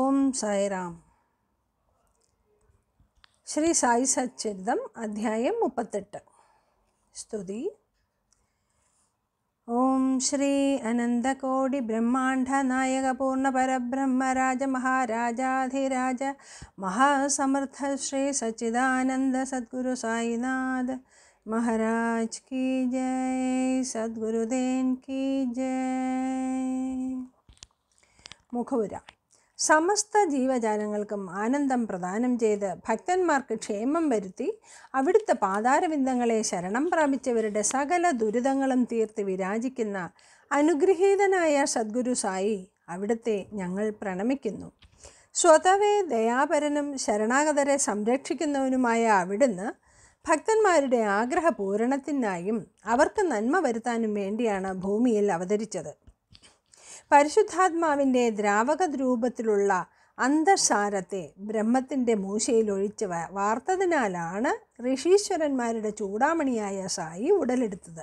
ഓം സായിറാം ശ്രീ സായി സച്ചരിതം അധ്യായം മുപ്പത്തെട്ട് സ്തുതി ഓം ശ്രീ അനന്തകോടി ബ്രഹ്മാണ്ഡ നായക പൂർണ്ണ പരബ്രഹ്മരാജ മഹാരാജാധിരാജ മഹാസമർത്ഥ ശ്രീ സച്ചിദാനന്ദ സദ്ഗുരു സായിനാഥ് മഹാരാജ് കി जय സദ്ഗുരുദേൻ കി जय മുഖപുര സമസ്ത ജീവജാലങ്ങൾക്കും ആനന്ദം പ്രദാനം ചെയ്ത് ഭക്തന്മാർക്ക് ക്ഷേമം വരുത്തി അവിടുത്തെ പാതാരവിന്ദങ്ങളെ ശരണം പ്രാപിച്ചവരുടെ സകല ദുരിതങ്ങളും തീർത്ത് വിരാജിക്കുന്ന അനുഗ്രഹീതനായ സദ്ഗുരു സായി അവിടുത്തെ ഞങ്ങൾ പ്രണമിക്കുന്നു സ്വതവേ ദയാപരനും ശരണാഗതരെ സംരക്ഷിക്കുന്നവനുമായ അവിടുന്ന് ഭക്തന്മാരുടെ ആഗ്രഹപൂരണത്തിനായും അവർക്ക് നന്മ വരുത്താനും വേണ്ടിയാണ് ഭൂമിയിൽ അവതരിച്ചത് പരിശുദ്ധാത്മാവിൻ്റെ ദ്രാവക രൂപത്തിലുള്ള അന്തസാരത്തെ ബ്രഹ്മത്തിൻ്റെ ഒഴിച്ച് വാർത്തതിനാലാണ് ഋഷീശ്വരന്മാരുടെ ചൂടാമണിയായ സായി ഉടലെടുത്തത്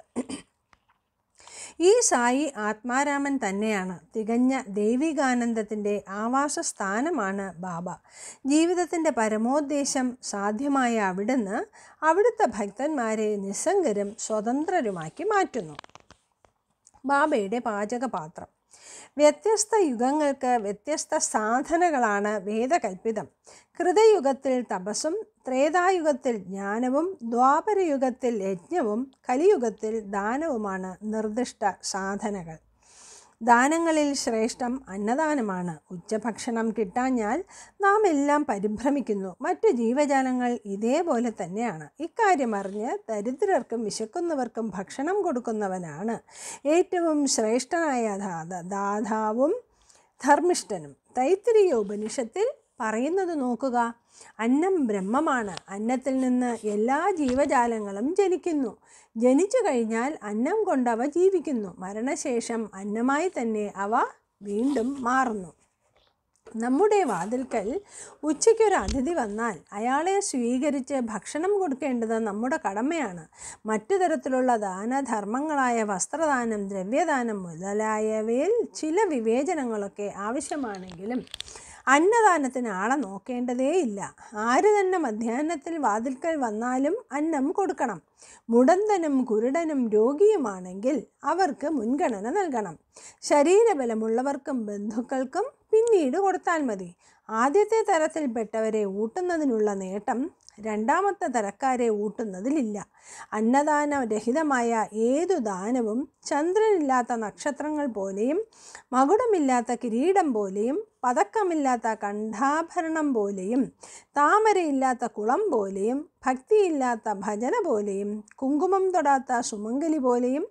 ഈ സായി ആത്മാരാമൻ തന്നെയാണ് തികഞ്ഞ ദൈവികാനന്ദത്തിൻ്റെ ആവാസ സ്ഥാനമാണ് ബാബ ജീവിതത്തിൻ്റെ പരമോദ്ദേശം സാധ്യമായ അവിടുന്ന് അവിടുത്തെ ഭക്തന്മാരെ നിസ്സംഗരും സ്വതന്ത്രരുമാക്കി മാറ്റുന്നു ബാബയുടെ പാചകപാത്രം വ്യത്യസ്ത യുഗങ്ങൾക്ക് വ്യത്യസ്ത സാധനകളാണ് വേദകൽപ്പിതം കൃതയുഗത്തിൽ തപസ്സും ത്രേതായുഗത്തിൽ ജ്ഞാനവും ദ്വാപരയുഗത്തിൽ യജ്ഞവും കലിയുഗത്തിൽ ദാനവുമാണ് നിർദ്ദിഷ്ട സാധനകൾ ദാനങ്ങളിൽ ശ്രേഷ്ഠം അന്നദാനമാണ് ഉച്ചഭക്ഷണം കിട്ടാഞ്ഞാൽ നാം എല്ലാം പരിഭ്രമിക്കുന്നു മറ്റു ജീവജാലങ്ങൾ ഇതേപോലെ തന്നെയാണ് ഇക്കാര്യം അറിഞ്ഞ് ദരിദ്രർക്കും വിശക്കുന്നവർക്കും ഭക്ഷണം കൊടുക്കുന്നവനാണ് ഏറ്റവും ശ്രേഷ്ഠനായ ദാതാവും ധർമ്മിഷ്ഠനും തൈത്തിരിയ ഉപനിഷത്തിൽ പറയുന്നത് നോക്കുക അന്നം ബ്രഹ്മമാണ് അന്നത്തിൽ നിന്ന് എല്ലാ ജീവജാലങ്ങളും ജനിക്കുന്നു ജനിച്ചു കഴിഞ്ഞാൽ അന്നം കൊണ്ടവ ജീവിക്കുന്നു മരണശേഷം അന്നമായി തന്നെ അവ വീണ്ടും മാറുന്നു നമ്മുടെ വാതിൽക്കൽ ഉച്ചയ്ക്കൊരു അതിഥി വന്നാൽ അയാളെ സ്വീകരിച്ച് ഭക്ഷണം കൊടുക്കേണ്ടത് നമ്മുടെ കടമയാണ് മറ്റു തരത്തിലുള്ള ദാനധർമ്മങ്ങളായ വസ്ത്രദാനം ദ്രവ്യദാനം മുതലായവയിൽ ചില വിവേചനങ്ങളൊക്കെ ആവശ്യമാണെങ്കിലും അന്നദാനത്തിന് ആളെ നോക്കേണ്ടതേയില്ല ആര് തന്നെ മധ്യാത്തിൽ വാതിൽക്കൽ വന്നാലും അന്നം കൊടുക്കണം മുടന്തനും കുരുടനും രോഗിയുമാണെങ്കിൽ അവർക്ക് മുൻഗണന നൽകണം ശരീരബലമുള്ളവർക്കും ബന്ധുക്കൾക്കും പിന്നീട് കൊടുത്താൽ മതി ആദ്യത്തെ തരത്തിൽപ്പെട്ടവരെ ഊട്ടുന്നതിനുള്ള നേട്ടം രണ്ടാമത്തെ തരക്കാരെ ഊട്ടുന്നതിലില്ല അന്നദാനരഹിതമായ ഏതു ദാനവും ചന്ദ്രനില്ലാത്ത നക്ഷത്രങ്ങൾ പോലെയും മകുടമില്ലാത്ത കിരീടം പോലെയും പതക്കമില്ലാത്ത കണ്ഠാഭരണം പോലെയും താമരയില്ലാത്ത കുളം പോലെയും ഭക്തിയില്ലാത്ത ഭജന പോലെയും കുങ്കുമം തൊടാത്ത സുമംഗലി പോലെയും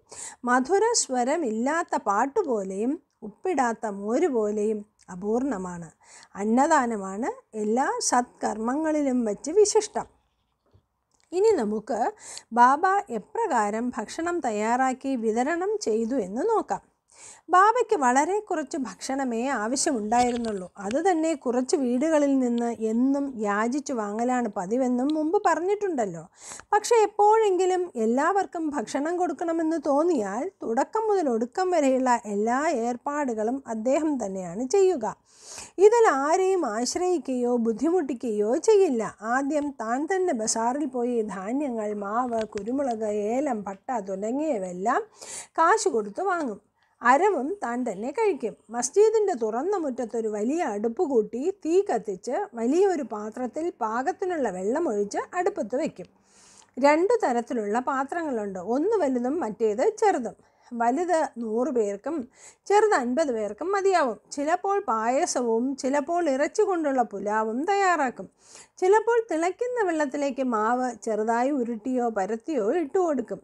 മധുരസ്വരമില്ലാത്ത പാട്ടുപോലെയും ഉപ്പിടാത്ത മോര് പോലെയും അപൂർണമാണ് അന്നദാനമാണ് എല്ലാ സത്കർമ്മങ്ങളിലും വച്ച് വിശിഷ്ടം ഇനി നമുക്ക് ബാബ എപ്രകാരം ഭക്ഷണം തയ്യാറാക്കി വിതരണം ചെയ്തു എന്ന് നോക്കാം ബാബയ്ക്ക് വളരെ കുറച്ച് ഭക്ഷണമേ ആവശ്യമുണ്ടായിരുന്നുള്ളൂ അതുതന്നെ കുറച്ച് വീടുകളിൽ നിന്ന് എന്നും യാചിച്ചു വാങ്ങലാണ് പതിവെന്നും മുമ്പ് പറഞ്ഞിട്ടുണ്ടല്ലോ പക്ഷേ എപ്പോഴെങ്കിലും എല്ലാവർക്കും ഭക്ഷണം കൊടുക്കണമെന്ന് തോന്നിയാൽ തുടക്കം മുതൽ ഒടുക്കം വരെയുള്ള എല്ലാ ഏർപ്പാടുകളും അദ്ദേഹം തന്നെയാണ് ചെയ്യുക ഇതിൽ ആരെയും ആശ്രയിക്കുകയോ ബുദ്ധിമുട്ടിക്കുകയോ ചെയ്യില്ല ആദ്യം താൻ തന്നെ ബസാറിൽ പോയി ധാന്യങ്ങൾ മാവ് കുരുമുളക് ഏലം പട്ട തുടങ്ങിയവെല്ലാം കാശ് കൊടുത്ത് വാങ്ങും അരവും താൻ തന്നെ കഴിക്കും മസ്ജിദിൻ്റെ തുറന്ന മുറ്റത്തൊരു വലിയ അടുപ്പ് കൂട്ടി തീ കത്തിച്ച് വലിയൊരു പാത്രത്തിൽ പാകത്തിനുള്ള വെള്ളമൊഴിച്ച് അടുപ്പത്ത് വയ്ക്കും രണ്ട് തരത്തിലുള്ള പാത്രങ്ങളുണ്ട് ഒന്ന് വലുതും മറ്റേത് ചെറുതും വലുത് നൂറ് പേർക്കും ചെറുത് അൻപത് പേർക്കും മതിയാവും ചിലപ്പോൾ പായസവും ചിലപ്പോൾ ഇറച്ചി കൊണ്ടുള്ള പുലാവും തയ്യാറാക്കും ചിലപ്പോൾ തിളയ്ക്കുന്ന വെള്ളത്തിലേക്ക് മാവ് ചെറുതായി ഉരുട്ടിയോ പരത്തിയോ ഇട്ടു കൊടുക്കും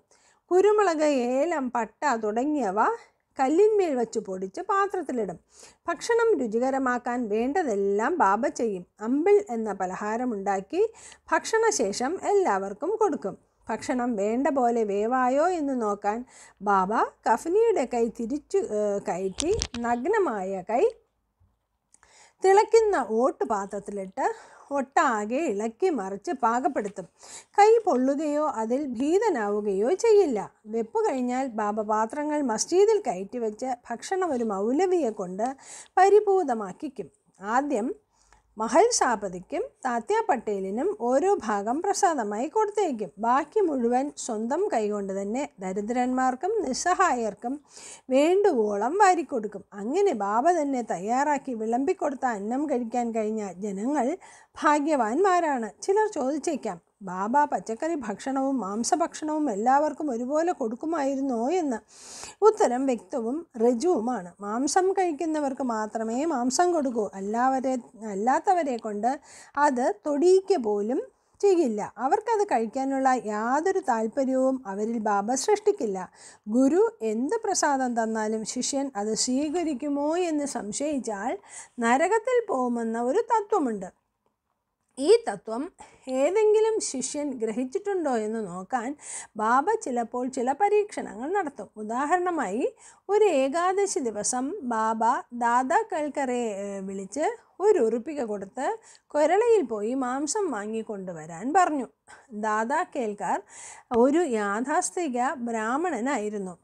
കുരുമുളക് ഏലം പട്ട തുടങ്ങിയവ കല്ലിന്മേൽ വച്ച് പൊടിച്ച് പാത്രത്തിലിടും ഭക്ഷണം രുചികരമാക്കാൻ വേണ്ടതെല്ലാം ബാബ ചെയ്യും അമ്പിൾ എന്ന പലഹാരമുണ്ടാക്കി ഭക്ഷണശേഷം എല്ലാവർക്കും കൊടുക്കും ഭക്ഷണം വേണ്ട പോലെ വേവായോ എന്ന് നോക്കാൻ ബാബ കഫനിയുടെ കൈ തിരിച്ചു കയറ്റി നഗ്നമായ കൈ തിളയ്ക്കുന്ന ഓട്ട് ഒട്ടാകെ ഇളക്കി മറിച്ച് പാകപ്പെടുത്തും കൈ പൊള്ളുകയോ അതിൽ ഭീതനാവുകയോ ചെയ്യില്ല വെപ്പ് കഴിഞ്ഞാൽ ബാബ പാത്രങ്ങൾ മസ്ജിദിൽ കയറ്റിവെച്ച് ഭക്ഷണം ഒരു മൗലവിയെ കൊണ്ട് പരിഭൂതമാക്കിക്കും ആദ്യം മഹൽ ശാപതിക്കും താത്യ പട്ടേലിനും ഓരോ ഭാഗം പ്രസാദമായി കൊടുത്തേക്കും ബാക്കി മുഴുവൻ സ്വന്തം കൈകൊണ്ട് തന്നെ ദരിദ്രന്മാർക്കും നിസ്സഹായർക്കും വേണ്ടുവോളം വാരിക്കൊടുക്കും അങ്ങനെ ബാബ തന്നെ തയ്യാറാക്കി വിളമ്പിക്കൊടുത്ത അന്നം കഴിക്കാൻ കഴിഞ്ഞ ജനങ്ങൾ ഭാഗ്യവാന്മാരാണ് ചിലർ ചോദിച്ചേക്കാം ബാബ പച്ചക്കറി ഭക്ഷണവും മാംസഭക്ഷണവും എല്ലാവർക്കും ഒരുപോലെ കൊടുക്കുമായിരുന്നോ എന്ന് ഉത്തരം വ്യക്തവും ഋജുവുമാണ് മാംസം കഴിക്കുന്നവർക്ക് മാത്രമേ മാംസം കൊടുക്കൂ അല്ലാവരെ അല്ലാത്തവരെ കൊണ്ട് അത് തൊടിയിക്ക പോലും ചെയ്യില്ല അവർക്കത് കഴിക്കാനുള്ള യാതൊരു താല്പര്യവും അവരിൽ ബാബ സൃഷ്ടിക്കില്ല ഗുരു എന്ത് പ്രസാദം തന്നാലും ശിഷ്യൻ അത് സ്വീകരിക്കുമോ എന്ന് സംശയിച്ചാൽ നരകത്തിൽ പോകുമെന്ന ഒരു തത്വമുണ്ട് ഈ തത്വം ഏതെങ്കിലും ശിഷ്യൻ ഗ്രഹിച്ചിട്ടുണ്ടോ എന്ന് നോക്കാൻ ബാബ ചിലപ്പോൾ ചില പരീക്ഷണങ്ങൾ നടത്തും ഉദാഹരണമായി ഒരു ഏകാദശി ദിവസം ബാബ ദാതാക്കൾക്കറെ വിളിച്ച് ഒരു ഉറുപ്പിക കൊടുത്ത് കൊരളയിൽ പോയി മാംസം വാങ്ങിക്കൊണ്ടുവരാൻ പറഞ്ഞു ദാതാക്കേൽക്കാർ ഒരു യാഥാസ്ഥിക ബ്രാഹ്മണനായിരുന്നു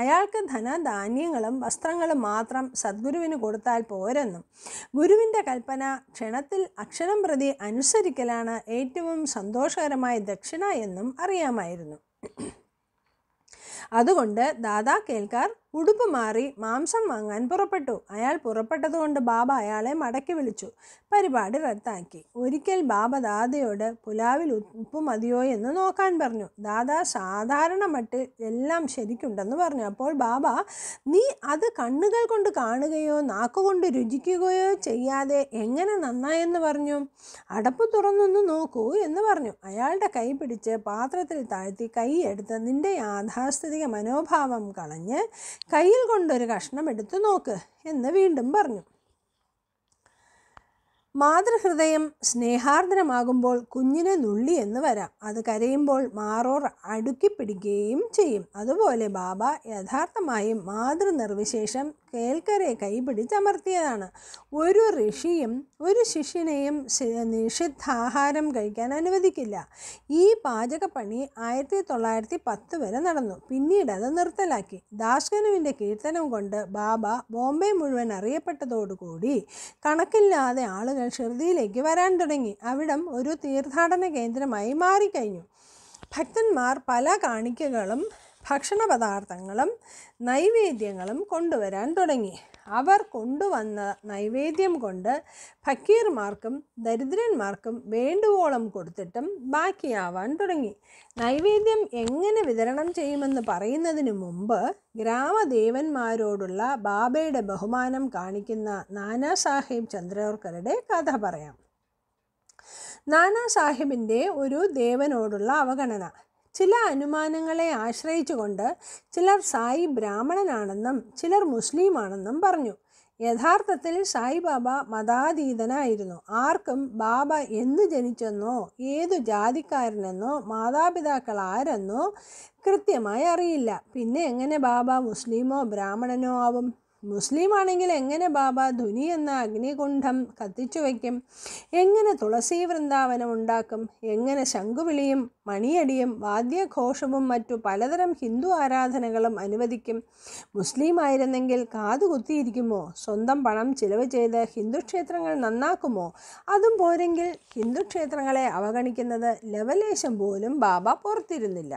അയാൾക്ക് ധനധാന്യങ്ങളും വസ്ത്രങ്ങളും മാത്രം സദ്ഗുരുവിന് കൊടുത്താൽ പോരെന്നും ഗുരുവിൻ്റെ കൽപ്പന ക്ഷണത്തിൽ അക്ഷരം പ്രതി അനുസരിക്കലാണ് ഏറ്റവും സന്തോഷകരമായ ദക്ഷിണ എന്നും അറിയാമായിരുന്നു അതുകൊണ്ട് ദാദാ കേൾക്കാർ ഉടുപ്പ് മാറി മാംസം വാങ്ങാൻ പുറപ്പെട്ടു അയാൾ പുറപ്പെട്ടതുകൊണ്ട് ബാബ അയാളെ മടക്കി വിളിച്ചു പരിപാടി റദ്ദാക്കി ഒരിക്കൽ ബാബ ദാദയോട് പുലാവിൽ ഉപ്പ് മതിയോ എന്ന് നോക്കാൻ പറഞ്ഞു ദാദ സാധാരണ മട്ടിൽ എല്ലാം ശരിക്കുണ്ടെന്ന് പറഞ്ഞു അപ്പോൾ ബാബ നീ അത് കണ്ണുകൾ കൊണ്ട് കാണുകയോ നാക്കുകൊണ്ട് രുചിക്കുകയോ ചെയ്യാതെ എങ്ങനെ നന്നായെന്ന് പറഞ്ഞു അടപ്പ് തുറന്നൊന്ന് നോക്കൂ എന്ന് പറഞ്ഞു അയാളുടെ കൈ പിടിച്ച് പാത്രത്തിൽ താഴ്ത്തി കൈയെടുത്ത് നിന്റെ യാഥാസ്ഥിതിക മനോഭാവം കളഞ്ഞ് കയ്യിൽ കൊണ്ടൊരു കഷ്ണം എടുത്തു നോക്ക് എന്ന് വീണ്ടും പറഞ്ഞു മാതൃഹൃദയം സ്നേഹാർദ്രമാകുമ്പോൾ കുഞ്ഞിനെ നുള്ളി എന്ന് വരാം അത് കരയുമ്പോൾ മാറോർ അടുക്കിപ്പിടിക്കുകയും ചെയ്യും അതുപോലെ ബാബ യഥാർത്ഥമായും മാതൃനിർവിശേഷം കേൽക്കരെ കൈപിടിച്ചമർത്തിയതാണ് ഒരു ഋഷിയും ഒരു ശിഷ്യനെയും നിഷിദ്ധാഹാരം കഴിക്കാൻ അനുവദിക്കില്ല ഈ പാചകപ്പണി ആയിരത്തി തൊള്ളായിരത്തി പത്ത് വരെ നടന്നു പിന്നീട് അത് നിർത്തലാക്കി ദാസ്കനുവിൻ്റെ കീർത്തനം കൊണ്ട് ബാബ ബോംബെ മുഴുവൻ അറിയപ്പെട്ടതോടുകൂടി കണക്കില്ലാതെ ആളുകൾ ഷിർദിയിലേക്ക് വരാൻ തുടങ്ങി അവിടം ഒരു തീർത്ഥാടന കേന്ദ്രമായി മാറിക്കഴിഞ്ഞു ഭക്തന്മാർ പല കാണിക്കകളും പദാർത്ഥങ്ങളും നൈവേദ്യങ്ങളും കൊണ്ടുവരാൻ തുടങ്ങി അവർ കൊണ്ടുവന്ന നൈവേദ്യം കൊണ്ട് ഫക്കീർമാർക്കും ദരിദ്രന്മാർക്കും വേണ്ടുവോളം കൊടുത്തിട്ടും ബാക്കിയാവാൻ തുടങ്ങി നൈവേദ്യം എങ്ങനെ വിതരണം ചെയ്യുമെന്ന് പറയുന്നതിന് മുമ്പ് ഗ്രാമദേവന്മാരോടുള്ള ബാബയുടെ ബഹുമാനം കാണിക്കുന്ന നാനാസാഹിബ് സാഹേബ് കഥ പറയാം നാനാസാഹിബിൻ്റെ ഒരു ദേവനോടുള്ള അവഗണന ചില അനുമാനങ്ങളെ ആശ്രയിച്ചുകൊണ്ട് ചിലർ സായി ബ്രാഹ്മണനാണെന്നും ചിലർ മുസ്ലിമാണെന്നും പറഞ്ഞു യഥാർത്ഥത്തിൽ സായിബാബ മതാതീതനായിരുന്നു ആർക്കും ബാബ എന്ന് ജനിച്ചെന്നോ ഏതു ജാതിക്കാരനെന്നോ മാതാപിതാക്കൾ ആരെന്നോ കൃത്യമായി അറിയില്ല പിന്നെ എങ്ങനെ ബാബ മുസ്ലിമോ ബ്രാഹ്മണനോ ആവും മുസ്ലിം ആണെങ്കിൽ എങ്ങനെ ബാബ ധുനി എന്ന അഗ്നികുണ്ഠം കത്തിച്ചു വയ്ക്കും എങ്ങനെ തുളസി വൃന്ദാവനം ഉണ്ടാക്കും എങ്ങനെ ശംഖുവിളിയും മണിയടിയും വാദ്യഘോഷവും മറ്റു പലതരം ഹിന്ദു ആരാധനകളും അനുവദിക്കും മുസ്ലിം ആയിരുന്നെങ്കിൽ കാതുകുത്തിയിരിക്കുമോ സ്വന്തം പണം ചിലവ് ചെയ്ത് ഹിന്ദു ക്ഷേത്രങ്ങൾ നന്നാക്കുമോ അതും പോരെങ്കിൽ ഹിന്ദു ക്ഷേത്രങ്ങളെ അവഗണിക്കുന്നത് ലവലേശം പോലും ബാബ പുറത്തിരുന്നില്ല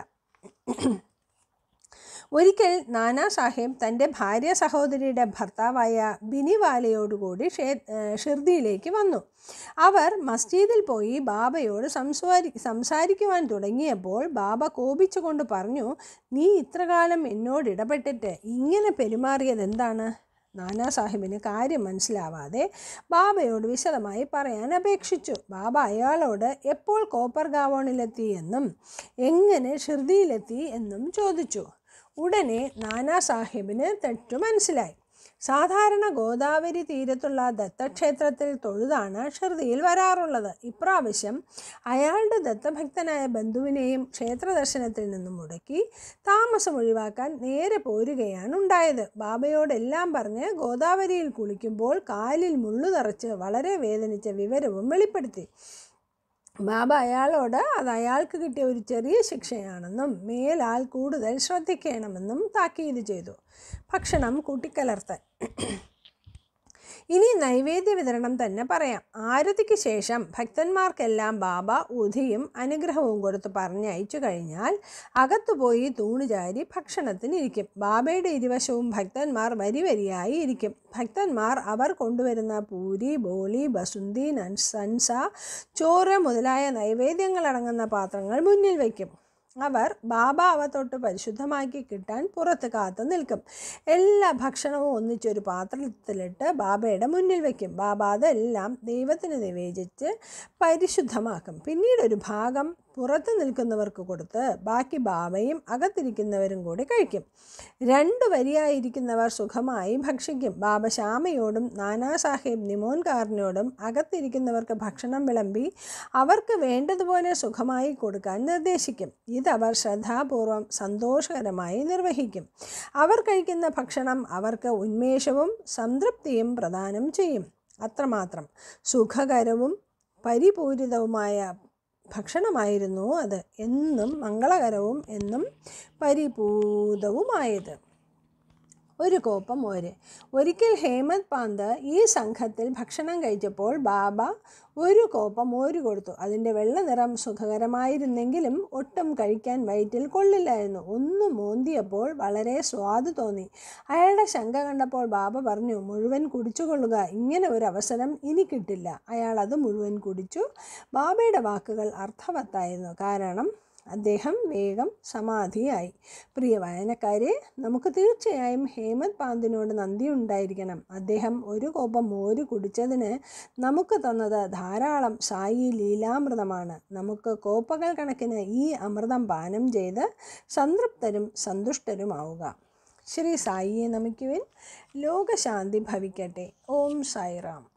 ഒരിക്കൽ നാനാ സാഹേബ് തൻ്റെ ഭാര്യ സഹോദരിയുടെ ഭർത്താവായ ബിനിവാലയോടുകൂടി ഷേ ഷിർദിയിലേക്ക് വന്നു അവർ മസ്ജിദിൽ പോയി ബാബയോട് സംസാരി സംസാരിക്കുവാൻ തുടങ്ങിയപ്പോൾ ബാബ കോപിച്ചുകൊണ്ട് പറഞ്ഞു നീ ഇത്രകാലം എന്നോട് ഇടപെട്ടിട്ട് ഇങ്ങനെ പെരുമാറിയത് എന്താണ് നാനാ സാഹിബിന് കാര്യം മനസ്സിലാവാതെ ബാബയോട് വിശദമായി പറയാൻ അപേക്ഷിച്ചു ബാബ അയാളോട് എപ്പോൾ കോപ്പർ ഗാവോണിലെത്തി എന്നും എങ്ങനെ ഷിർദിയിലെത്തി എന്നും ചോദിച്ചു ഉടനെ നാനാ സാഹിബിന് തെറ്റു മനസ്സിലായി സാധാരണ ഗോദാവരി തീരത്തുള്ള ദത്തക്ഷേത്രത്തിൽ തൊഴുതാണ് ഷർദിയിൽ വരാറുള്ളത് ഇപ്രാവശ്യം അയാളുടെ ദത്തഭക്തനായ ബന്ധുവിനെയും ക്ഷേത്ര ദർശനത്തിൽ നിന്നും മുടക്കി താമസം ഒഴിവാക്കാൻ നേരെ പോരുകയാണ് ഉണ്ടായത് ബാബയോടെല്ലാം പറഞ്ഞ് ഗോദാവരിയിൽ കുളിക്കുമ്പോൾ കാലിൽ മുള്ളു നിറച്ച് വളരെ വേദനിച്ച വിവരവും വെളിപ്പെടുത്തി ബാബ അയാളോട് അത് അയാൾക്ക് കിട്ടിയ ഒരു ചെറിയ ശിക്ഷയാണെന്നും മേലാൽ കൂടുതൽ ശ്രദ്ധിക്കണമെന്നും താക്കീത് ചെയ്തു ഭക്ഷണം കൂട്ടിക്കലർത്തൽ ഇനി നൈവേദ്യ വിതരണം തന്നെ പറയാം ആരതിക്ക് ശേഷം ഭക്തന്മാർക്കെല്ലാം ബാബ ഉധിയും അനുഗ്രഹവും കൊടുത്ത് പറഞ്ഞയച്ചു കഴിഞ്ഞാൽ അകത്തുപോയി തൂണുചാരി ഭക്ഷണത്തിനിരിക്കും ബാബയുടെ ഇരുവശവും ഭക്തന്മാർ വരിവരിയായി ഇരിക്കും ഭക്തന്മാർ അവർ കൊണ്ടുവരുന്ന പൂരി ബോളി ബസുന്തി നൻസൻസ ചോറ് മുതലായ നൈവേദ്യങ്ങളടങ്ങുന്ന പാത്രങ്ങൾ മുന്നിൽ വയ്ക്കും അവർ ബാബാവ തൊട്ട് പരിശുദ്ധമാക്കി കിട്ടാൻ പുറത്ത് കാത്തു നിൽക്കും എല്ലാ ഭക്ഷണവും ഒന്നിച്ചൊരു പാത്രത്തിലിട്ട് ബാബയുടെ മുന്നിൽ വയ്ക്കും ബാബ അതെല്ലാം ദൈവത്തിന് നിവേദിച്ച് പരിശുദ്ധമാക്കും പിന്നീട് ഒരു ഭാഗം പുറത്ത് നിൽക്കുന്നവർക്ക് കൊടുത്ത് ബാക്കി ബാവയും അകത്തിരിക്കുന്നവരും കൂടി കഴിക്കും രണ്ടു വരിയായിരിക്കുന്നവർ സുഖമായി ഭക്ഷിക്കും ബാബ ശ്യാമയോടും നാനാസാഹേബ് നിമോൻകാരനോടും അകത്തിരിക്കുന്നവർക്ക് ഭക്ഷണം വിളമ്പി അവർക്ക് വേണ്ടതുപോലെ സുഖമായി കൊടുക്കാൻ നിർദ്ദേശിക്കും ഇതവർ ശ്രദ്ധാപൂർവം സന്തോഷകരമായി നിർവഹിക്കും അവർ കഴിക്കുന്ന ഭക്ഷണം അവർക്ക് ഉന്മേഷവും സംതൃപ്തിയും പ്രദാനം ചെയ്യും അത്രമാത്രം സുഖകരവും പരിപൂരിതവുമായ ഭക്ഷണമായിരുന്നു അത് എന്നും മംഗളകരവും എന്നും പരിപൂതവുമായത് ഒരു കോപ്പം മോര് ഒരിക്കൽ ഹേമന്ത് പാന്ത് ഈ സംഘത്തിൽ ഭക്ഷണം കഴിച്ചപ്പോൾ ബാബ ഒരു കോപ്പം മോര് കൊടുത്തു അതിൻ്റെ വെള്ള നിറം സുഖകരമായിരുന്നെങ്കിലും ഒട്ടും കഴിക്കാൻ വയറ്റിൽ കൊള്ളില്ലായിരുന്നു ഒന്ന് മോന്തിയപ്പോൾ വളരെ സ്വാദ് തോന്നി അയാളുടെ ശങ്ക കണ്ടപ്പോൾ ബാബ പറഞ്ഞു മുഴുവൻ കുടിച്ചുകൊള്ളുക ഇങ്ങനെ ഒരു അവസരം ഇനി കിട്ടില്ല അയാൾ അത് മുഴുവൻ കുടിച്ചു ബാബയുടെ വാക്കുകൾ അർത്ഥവത്തായിരുന്നു കാരണം അദ്ദേഹം വേഗം സമാധിയായി പ്രിയ വായനക്കാരെ നമുക്ക് തീർച്ചയായും ഹേമന്ത് പാന്തിനോട് നന്ദി ഉണ്ടായിരിക്കണം അദ്ദേഹം ഒരു കോപം മോര് കുടിച്ചതിന് നമുക്ക് തന്നത് ധാരാളം സായി ലീലാമൃതമാണ് നമുക്ക് കോപ്പകൾ കണക്കിന് ഈ അമൃതം പാനം ചെയ്ത് സംതൃപ്തരും സന്തുഷ്ടരുമാവുക ശ്രീ സായിയെ നമിക്കുവിൻ ലോകശാന്തി ഭവിക്കട്ടെ ഓം സായിറാം